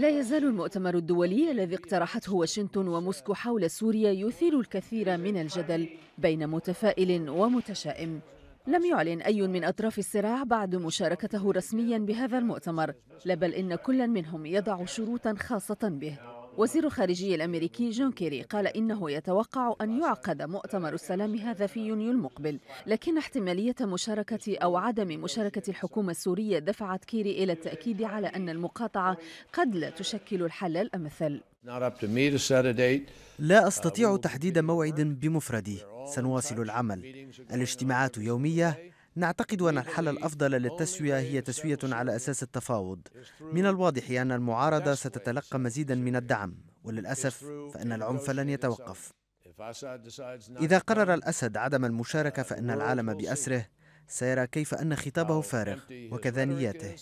لا يزال المؤتمر الدولي الذي اقترحته واشنطن وموسكو حول سوريا يثير الكثير من الجدل بين متفائل ومتشائم لم يعلن أي من أطراف الصراع بعد مشاركته رسميا بهذا المؤتمر لا بل إن كل منهم يضع شروطا خاصة به وزير الخارجية الأمريكي جون كيري قال إنه يتوقع أن يعقد مؤتمر السلام هذا في يونيو المقبل لكن احتمالية مشاركة أو عدم مشاركة الحكومة السورية دفعت كيري إلى التأكيد على أن المقاطعة قد لا تشكل الحل الأمثل لا أستطيع تحديد موعد بمفردي سنواصل العمل الاجتماعات يومية نعتقد أن الحل الأفضل للتسوية هي تسوية على أساس التفاوض من الواضح أن المعارضة ستتلقى مزيدا من الدعم وللأسف فإن العنف لن يتوقف إذا قرر الأسد عدم المشاركة فإن العالم بأسره سيرى كيف أن خطابه فارغ وكذانياته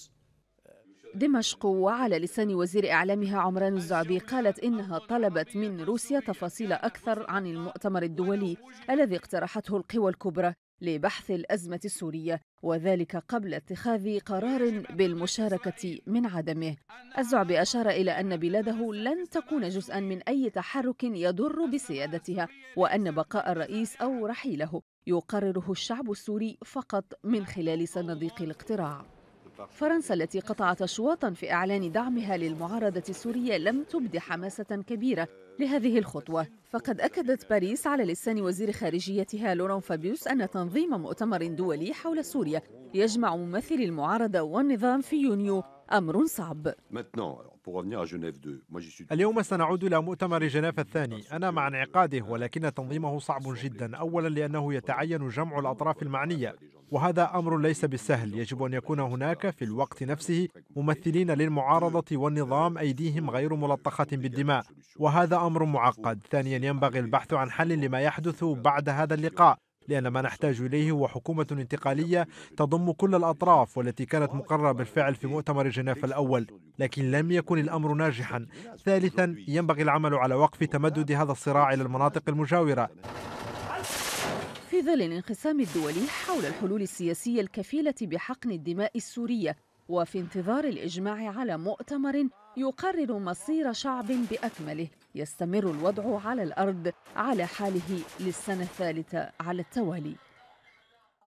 دمشق وعلى لسان وزير إعلامها عمران الزعبي قالت إنها طلبت من روسيا تفاصيل أكثر عن المؤتمر الدولي الذي اقترحته القوى الكبرى لبحث الأزمة السورية وذلك قبل اتخاذ قرار بالمشاركة من عدمه الزعبي أشار إلى أن بلاده لن تكون جزءا من أي تحرك يضر بسيادتها وأن بقاء الرئيس أو رحيله يقرره الشعب السوري فقط من خلال صناديق الاقتراع فرنسا التي قطعت أشواطا في إعلان دعمها للمعارضة السورية لم تبدي حماسة كبيرة لهذه الخطوة فقد أكدت باريس على لسان وزير خارجيتها لوران فابيوس أن تنظيم مؤتمر دولي حول سوريا يجمع ممثلي المعارضة والنظام في يونيو أمر صعب اليوم سنعود إلى مؤتمر جنيف الثاني أنا مع انعقاده ولكن تنظيمه صعب جدا أولا لأنه يتعين جمع الأطراف المعنية وهذا أمر ليس بالسهل يجب أن يكون هناك في الوقت نفسه ممثلين للمعارضة والنظام أيديهم غير ملطخة بالدماء وهذا أمر معقد ثانيا ينبغي البحث عن حل لما يحدث بعد هذا اللقاء لأن ما نحتاج إليه هو حكومة انتقالية تضم كل الأطراف والتي كانت مقررة بالفعل في مؤتمر جنيف الأول لكن لم يكن الأمر ناجحا ثالثا ينبغي العمل على وقف تمدد هذا الصراع إلى المناطق المجاورة ظل الانقسام الدولي حول الحلول السياسية الكفيلة بحقن الدماء السورية وفي انتظار الإجماع على مؤتمر يقرر مصير شعب بأكمله يستمر الوضع على الأرض على حاله للسنة الثالثة على التوالي